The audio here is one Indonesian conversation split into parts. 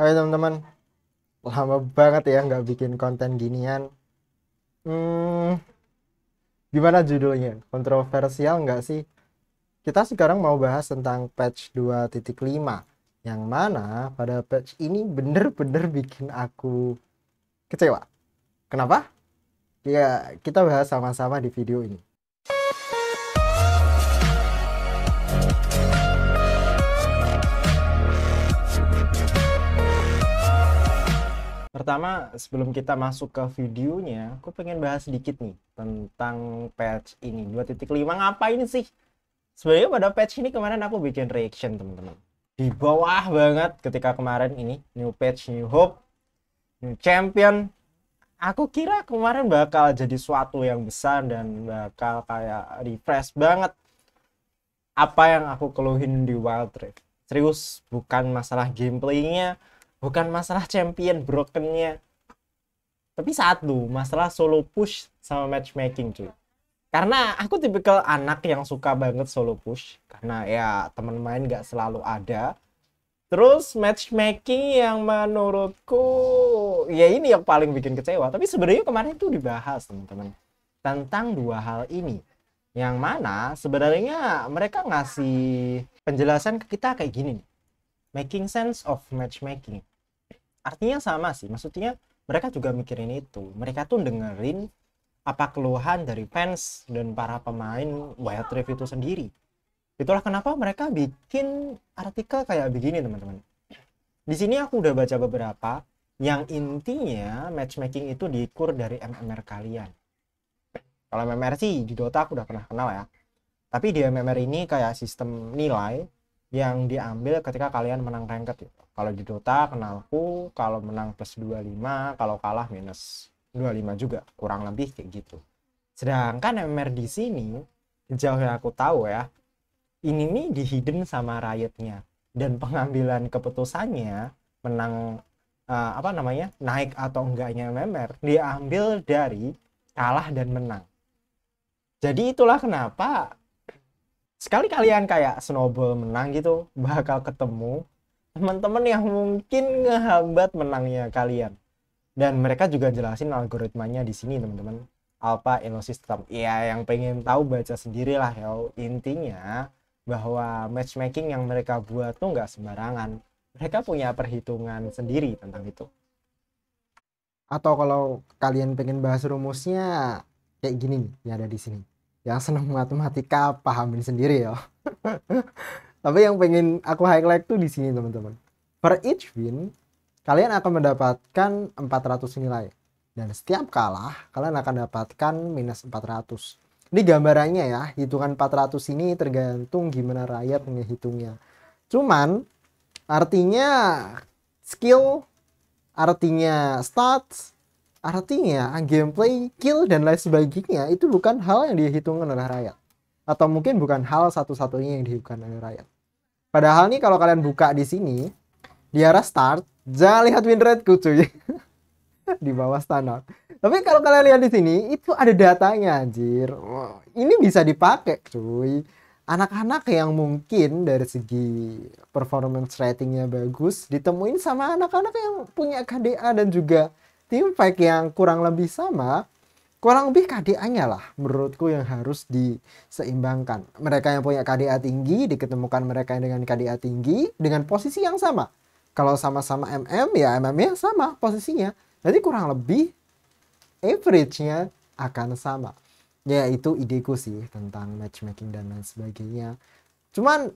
Hai teman-teman, lama banget ya nggak bikin konten ginian. Hmm, gimana judulnya? Kontroversial nggak sih? Kita sekarang mau bahas tentang patch 2.5 yang mana pada patch ini bener-bener bikin aku kecewa. Kenapa? Ya, kita bahas sama-sama di video ini. Pertama, sebelum kita masuk ke videonya, aku pengen bahas sedikit nih tentang patch ini. 2.5 ngapain sih? Sebenarnya pada patch ini kemarin aku bikin reaction, teman-teman. Di bawah banget ketika kemarin ini, new patch, new hope, new champion. Aku kira kemarin bakal jadi suatu yang besar dan bakal kayak refresh banget apa yang aku keluhin di Wild Rift. Serius, bukan masalah gameplaynya, bukan masalah champion brokennya tapi saat lu masalah solo push sama matchmaking cuy karena aku tipikal anak yang suka banget solo push karena ya teman main gak selalu ada terus matchmaking yang menurutku ya ini yang paling bikin kecewa tapi sebenarnya kemarin itu dibahas teman-teman tentang dua hal ini yang mana sebenarnya mereka ngasih penjelasan ke kita kayak gini nih making sense of matchmaking artinya sama sih maksudnya mereka juga mikirin itu mereka tuh dengerin apa keluhan dari fans dan para pemain Wild Rift itu sendiri itulah kenapa mereka bikin artikel kayak begini teman-teman di sini aku udah baca beberapa yang intinya matchmaking itu diukur dari MMR kalian kalau MMR sih di Dota aku udah pernah kenal ya tapi di MMR ini kayak sistem nilai yang diambil ketika kalian menang ranked gitu. Kalau di Dota kenalku, kalau menang plus 25, kalau kalah minus 25 juga, kurang lebih kayak gitu. Sedangkan MMR di sini, jauh yang aku tahu ya, ini nih di hidden sama rakyatnya dan pengambilan keputusannya menang uh, apa namanya naik atau enggaknya MMR diambil dari kalah dan menang. Jadi itulah kenapa sekali kalian kayak snowball menang gitu bakal ketemu teman-teman yang mungkin ngehambat menangnya kalian dan mereka juga jelasin algoritmanya di sini teman-teman alpha ecosystem ya yang pengen tahu baca sendirilah ya intinya bahwa matchmaking yang mereka buat tuh nggak sembarangan mereka punya perhitungan sendiri tentang itu atau kalau kalian pengen bahas rumusnya kayak gini nih yang ada di sini yang seneng matematika pahamin sendiri ya tapi yang pengen aku highlight tuh di sini teman-teman per each win kalian akan mendapatkan 400 nilai dan setiap kalah kalian akan dapatkan minus 400 ini gambarannya ya hitungan 400 ini tergantung gimana rakyat menghitungnya. cuman artinya skill artinya stats Artinya gameplay kill dan lain sebagainya itu bukan hal yang dihitungkan oleh rakyat atau mungkin bukan hal satu-satunya yang dihitungkan oleh rakyat. Padahal nih kalau kalian buka di sini di arah start, jangan lihat win rate ku cuy. di bawah standar. Tapi kalau kalian lihat di sini itu ada datanya anjir. Ini bisa dipakai cuy. Anak-anak yang mungkin dari segi performance ratingnya bagus ditemuin sama anak-anak yang punya KDA dan juga tim fight yang kurang lebih sama, kurang lebih KDA-nya lah menurutku yang harus diseimbangkan. Mereka yang punya KDA tinggi diketemukan mereka yang dengan KDA tinggi dengan posisi yang sama. Kalau sama-sama MM ya MM-nya sama posisinya. Jadi kurang lebih average-nya akan sama. Ya itu ideku sih tentang matchmaking dan lain sebagainya. Cuman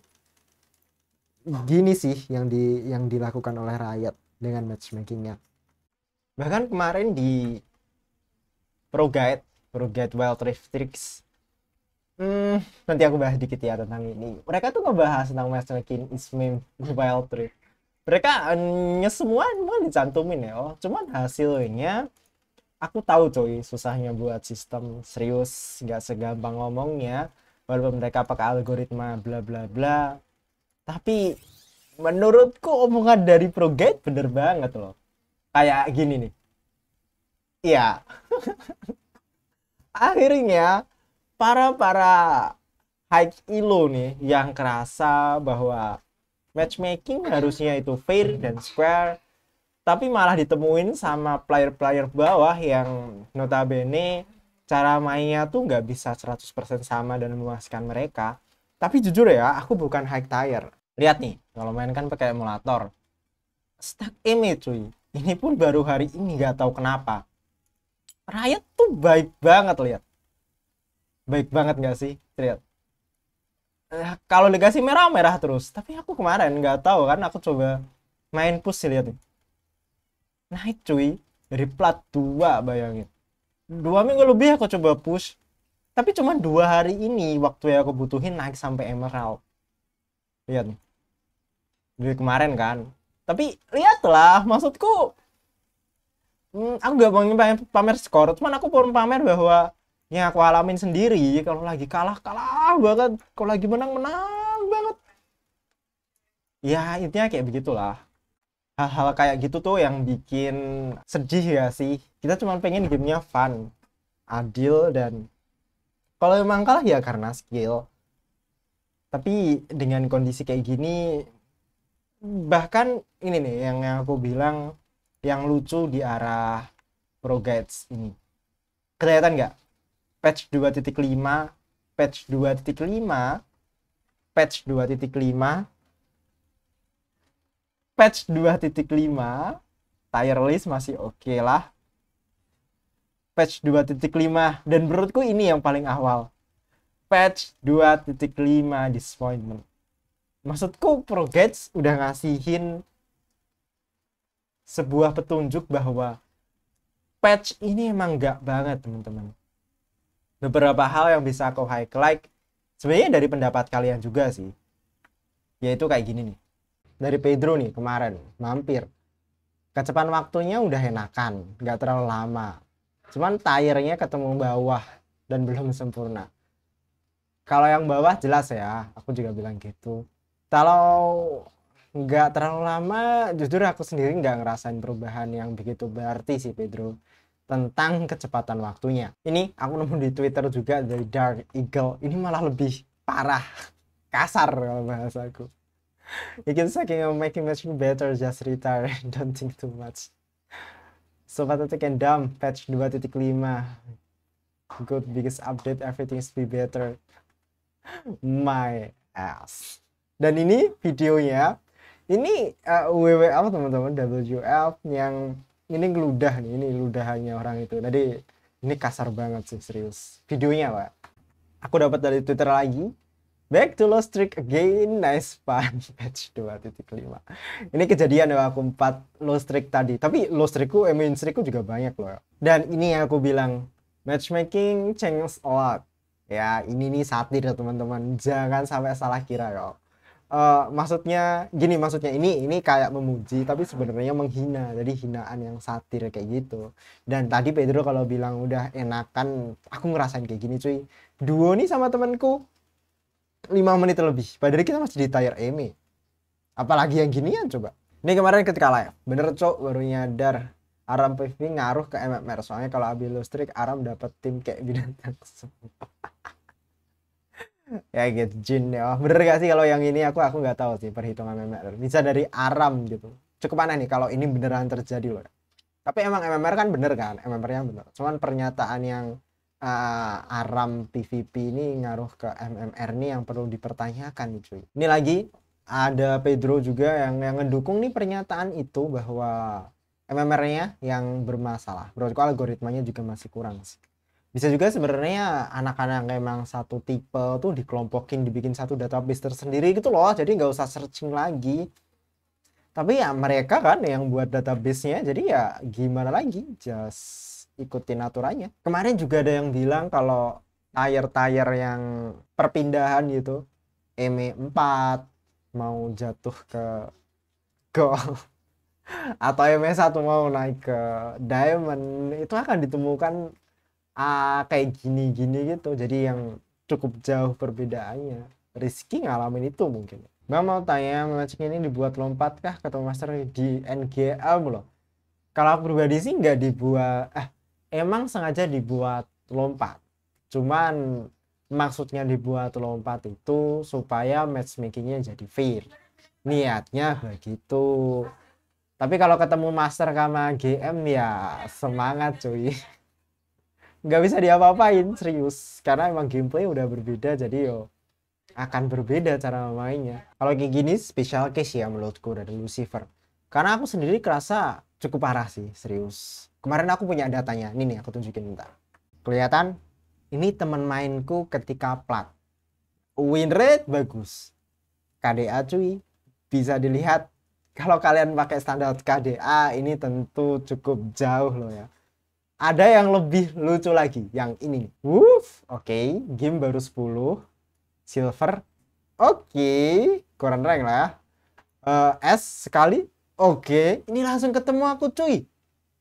gini sih yang di yang dilakukan oleh rakyat dengan matchmakingnya bahkan kemarin di Pro Guide Wild Rift Tricks hmm, nanti aku bahas dikit ya tentang ini mereka tuh ngebahas tentang matchmaking ismim Wild Rift mereka hanya eh, semua mau dicantumin ya oh cuman hasilnya aku tahu coy susahnya buat sistem serius nggak segampang ngomongnya walaupun mereka pakai algoritma bla bla bla tapi menurutku omongan dari ProGate bener banget loh kayak gini nih iya akhirnya para para high elo nih yang kerasa bahwa matchmaking harusnya itu fair dan square tapi malah ditemuin sama player-player bawah yang notabene cara mainnya tuh nggak bisa 100% sama dan memuaskan mereka. Tapi jujur ya, aku bukan high tier. Lihat nih, kalau main kan pakai emulator. Stuck image cuy ini pun baru hari ini nggak tahu kenapa rakyat tuh baik banget lihat baik banget nggak sih lihat eh, kalau legasi merah merah terus tapi aku kemarin nggak tahu kan aku coba main push sih lihat nih naik cuy dari plat 2 bayangin dua minggu lebih aku coba push tapi cuma dua hari ini waktu yang aku butuhin naik sampai emerald lihat nih dari kemarin kan tapi lihatlah maksudku hmm, aku gak mau pamer, pamer skor cuman aku pun pamer bahwa yang aku alamin sendiri kalau lagi kalah kalah banget kalau lagi menang menang banget ya intinya kayak begitulah hal-hal kayak gitu tuh yang bikin sedih ya sih kita cuma pengen gamenya fun adil dan kalau emang kalah ya karena skill tapi dengan kondisi kayak gini bahkan ini nih yang, yang aku bilang yang lucu di arah Pro guides ini. Kelihatan nggak? Patch 2.5, patch 2.5, patch 2.5, patch 2.5, tireless masih oke okay lah. Patch 2.5 dan menurutku ini yang paling awal. Patch 2.5 disappointment. Maksudku Pro guides udah ngasihin sebuah petunjuk bahwa patch ini emang gak banget teman-teman beberapa hal yang bisa aku highlight sebenarnya dari pendapat kalian juga sih yaitu kayak gini nih dari Pedro nih kemarin mampir kecepatan waktunya udah enakan nggak terlalu lama cuman tayernya ketemu bawah dan belum sempurna kalau yang bawah jelas ya aku juga bilang gitu kalau nggak terlalu lama justru aku sendiri nggak ngerasain perubahan yang begitu berarti sih Pedro tentang kecepatan waktunya ini aku nemu di Twitter juga dari Dark Eagle ini malah lebih parah kasar kalau bahasaku aku you can saking making match better just retire don't think too much Sobat Attack and dumb patch 2.5 good biggest update everything everything's be better my ass dan ini videonya ini uh, apa teman-teman WF yang ini ngeludah nih ini ludahannya orang itu tadi ini kasar banget sih serius videonya pak aku dapat dari Twitter lagi back to lost trick again nice fun patch 2.5 ini kejadian ya aku empat lost trick tadi tapi lost trickku I main trickku juga banyak loh dan ini yang aku bilang matchmaking change a lot ya ini nih satir ya teman-teman jangan sampai salah kira kok uh, maksudnya gini maksudnya ini ini kayak memuji tapi sebenarnya menghina jadi hinaan yang satir kayak gitu dan tadi Pedro kalau bilang udah enakan aku ngerasain kayak gini cuy duo nih sama temanku lima menit lebih padahal kita masih di tire Emmy apalagi yang ginian coba ini kemarin ketika live bener cok baru nyadar Aram PV ngaruh ke MMR soalnya kalau habis listrik Aram dapat tim kayak binatang semua ya gitu jin ya oh bener gak sih kalau yang ini aku aku nggak tahu sih perhitungan MMR bisa dari aram gitu cukup aneh nih kalau ini beneran terjadi loh tapi emang MMR kan bener kan MMR yang bener cuman pernyataan yang uh, aram PVP ini ngaruh ke MMR nih yang perlu dipertanyakan nih cuy ini lagi ada Pedro juga yang yang mendukung nih pernyataan itu bahwa MMR-nya yang bermasalah. Menurutku algoritmanya juga masih kurang sih bisa juga sebenarnya anak-anak emang satu tipe tuh dikelompokin dibikin satu database tersendiri gitu loh jadi nggak usah searching lagi tapi ya mereka kan yang buat databasenya jadi ya gimana lagi just ikutin aturannya kemarin juga ada yang bilang kalau tire-tire yang perpindahan gitu ME4 mau jatuh ke gold atau ME1 mau naik ke diamond itu akan ditemukan uh, kayak gini-gini gitu jadi yang cukup jauh perbedaannya Rizky ngalamin itu mungkin Bang mau tanya matching ini dibuat lompat kah ketemu master di NGL loh kalau aku pribadi sih nggak dibuat eh emang sengaja dibuat lompat cuman maksudnya dibuat lompat itu supaya matchmakingnya jadi fair niatnya begitu tapi kalau ketemu master sama GM ya semangat cuy nggak bisa diapa-apain serius karena emang gameplay udah berbeda jadi yo akan berbeda cara mainnya kalau kayak gini special case ya menurutku dari Lucifer karena aku sendiri kerasa cukup parah sih serius kemarin aku punya datanya ini nih aku tunjukin bentar kelihatan ini temen mainku ketika plat win rate bagus KDA cuy bisa dilihat kalau kalian pakai standar KDA ini tentu cukup jauh loh ya ada yang lebih lucu lagi yang ini nih oke okay. game baru 10 silver oke okay. kurang rank lah uh, S sekali oke okay. ini langsung ketemu aku cuy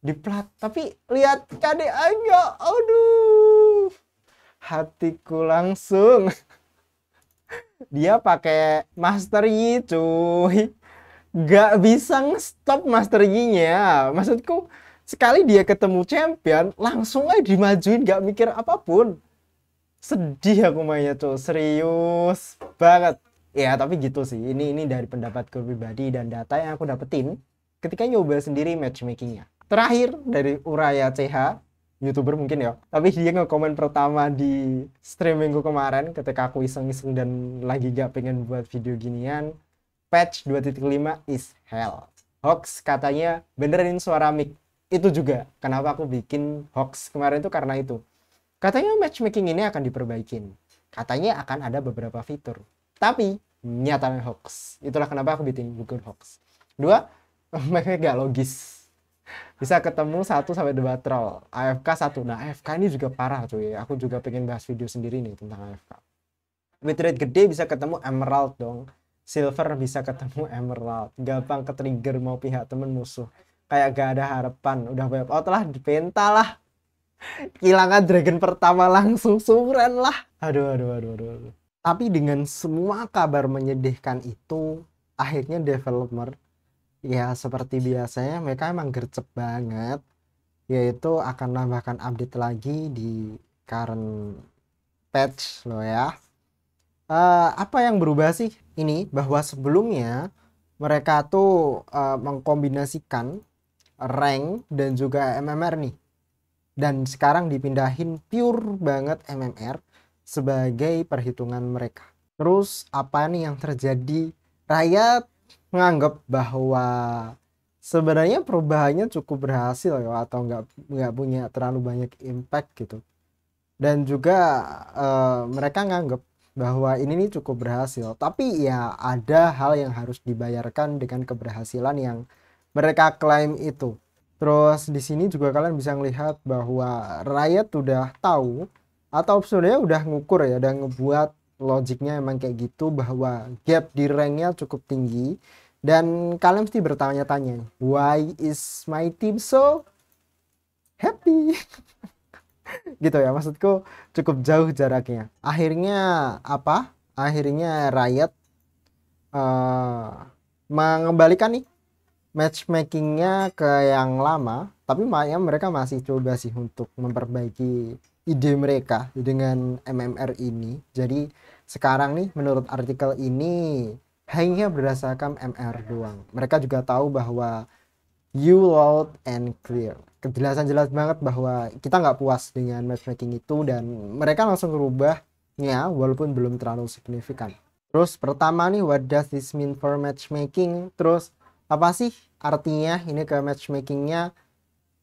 di plat tapi lihat KDA nya aduh hatiku langsung dia pakai master Yi cuy gak bisa nge-stop master Yi nya maksudku sekali dia ketemu champion langsung aja dimajuin gak mikir apapun sedih aku mainnya tuh serius banget ya tapi gitu sih ini ini dari gue pribadi dan data yang aku dapetin ketika nyoba sendiri matchmakingnya terakhir dari Uraya CH youtuber mungkin ya tapi dia ngekomen pertama di streamingku kemarin ketika aku iseng-iseng dan lagi gak pengen buat video ginian patch 2.5 is hell hoax katanya benerin suara mic itu juga kenapa aku bikin hoax kemarin itu karena itu katanya matchmaking ini akan diperbaikin katanya akan ada beberapa fitur tapi nyatanya hoax itulah kenapa aku bikin Google hoax dua mereka gak logis bisa ketemu satu sampai dua troll AFK satu nah AFK ini juga parah cuy aku juga pengen bahas video sendiri nih tentang AFK bitrate gede bisa ketemu emerald dong silver bisa ketemu emerald gampang ke trigger mau pihak temen musuh kayak gak ada harapan udah wipe out lah dipenta lah kehilangan dragon pertama langsung suran lah aduh aduh aduh aduh, aduh. tapi dengan semua kabar menyedihkan itu akhirnya developer ya seperti biasanya mereka emang gercep banget yaitu akan menambahkan update lagi di current patch lo ya uh, apa yang berubah sih ini bahwa sebelumnya mereka tuh uh, mengkombinasikan rank dan juga MMR nih. Dan sekarang dipindahin pure banget MMR sebagai perhitungan mereka. Terus apa nih yang terjadi? Rakyat menganggap bahwa sebenarnya perubahannya cukup berhasil ya atau nggak nggak punya terlalu banyak impact gitu. Dan juga uh, mereka nganggap bahwa ini nih cukup berhasil. Tapi ya ada hal yang harus dibayarkan dengan keberhasilan yang mereka klaim itu. Terus di sini juga kalian bisa melihat bahwa Riot sudah tahu atau sebenarnya sudah ngukur ya dan ngebuat logiknya emang kayak gitu bahwa gap di ranknya cukup tinggi dan kalian mesti bertanya-tanya why is my team so happy gitu ya maksudku cukup jauh jaraknya akhirnya apa akhirnya Riot uh, mengembalikan nih matchmakingnya ke yang lama tapi makanya mereka masih coba sih untuk memperbaiki ide mereka dengan MMR ini jadi sekarang nih menurut artikel ini hanya berdasarkan MR doang mereka juga tahu bahwa you loud and clear kejelasan jelas banget bahwa kita nggak puas dengan matchmaking itu dan mereka langsung merubahnya walaupun belum terlalu signifikan terus pertama nih what does this mean for matchmaking terus apa sih artinya ini ke matchmakingnya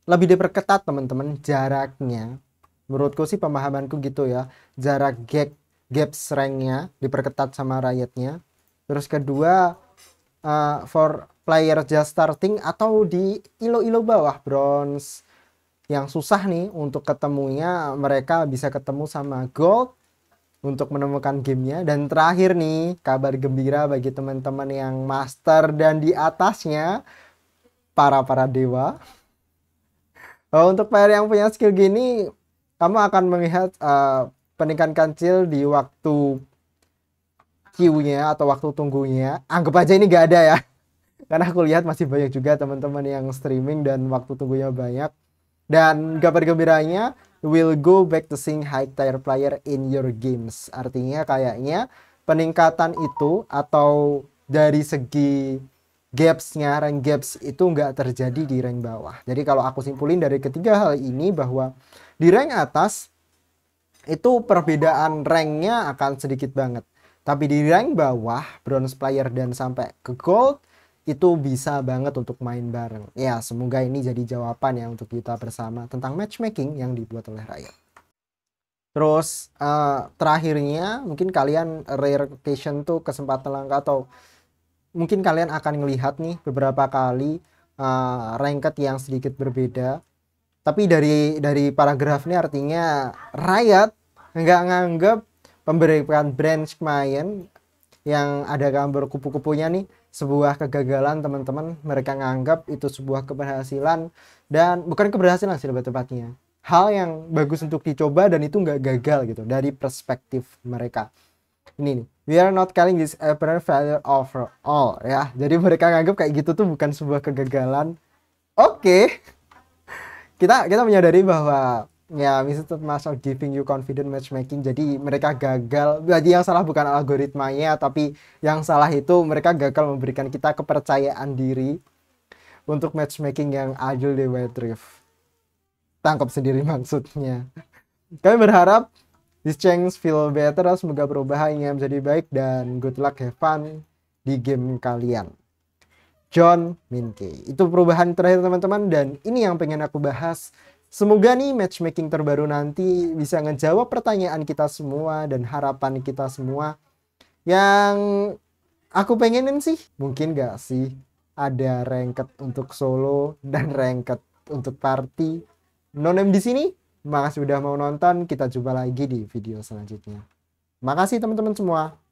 lebih diperketat teman-teman jaraknya menurutku sih pemahamanku gitu ya jarak gap gap strengthnya diperketat sama rakyatnya terus kedua uh, for player just starting atau di ilo-ilo bawah bronze yang susah nih untuk ketemunya mereka bisa ketemu sama gold untuk menemukan gamenya. Dan terakhir nih, kabar gembira bagi teman-teman yang master dan di atasnya, para-para dewa. Oh, untuk player yang punya skill gini, kamu akan melihat uh, eh, peningkatan kecil di waktu queue-nya atau waktu tunggunya. Anggap aja ini gak ada ya. Karena aku lihat masih banyak juga teman-teman yang streaming dan waktu tunggunya banyak. Dan kabar gembiranya will go back to seeing high tier player in your games. Artinya kayaknya peningkatan itu atau dari segi gapsnya, rank gaps itu nggak terjadi di rank bawah. Jadi kalau aku simpulin dari ketiga hal ini bahwa di rank atas itu perbedaan ranknya akan sedikit banget. Tapi di rank bawah, bronze player dan sampai ke gold, itu bisa banget untuk main bareng. Ya, semoga ini jadi jawaban ya untuk kita bersama tentang matchmaking yang dibuat oleh Riot. Terus uh, terakhirnya mungkin kalian rare occasion tuh kesempatan langka atau mungkin kalian akan melihat nih beberapa kali uh, ranked yang sedikit berbeda. Tapi dari dari paragraf ini artinya Riot nggak nganggap pemberian branch main yang ada gambar kupu-kupunya nih sebuah kegagalan teman-teman mereka nganggap itu sebuah keberhasilan dan bukan keberhasilan sih lebih tepatnya hal yang bagus untuk dicoba dan itu nggak gagal gitu dari perspektif mereka ini nih we are not calling this a failure overall ya jadi mereka nganggap kayak gitu tuh bukan sebuah kegagalan oke okay. kita kita menyadari bahwa Ya, Mr. Marshall giving you confident matchmaking. Jadi mereka gagal. jadi yang salah bukan algoritmanya, tapi yang salah itu mereka gagal memberikan kita kepercayaan diri untuk matchmaking yang adil di Wild Rift Tangkap sendiri maksudnya. Kami berharap this change feel better. Semoga perubahannya menjadi baik dan good luck have fun di game kalian. John Minke. Itu perubahan terakhir teman-teman dan ini yang pengen aku bahas Semoga nih matchmaking terbaru nanti bisa ngejawab pertanyaan kita semua dan harapan kita semua. Yang aku pengenin sih, mungkin gak sih ada ranked untuk solo dan ranked untuk party. Nonem di sini, makasih udah mau nonton. Kita jumpa lagi di video selanjutnya. Makasih teman-teman semua.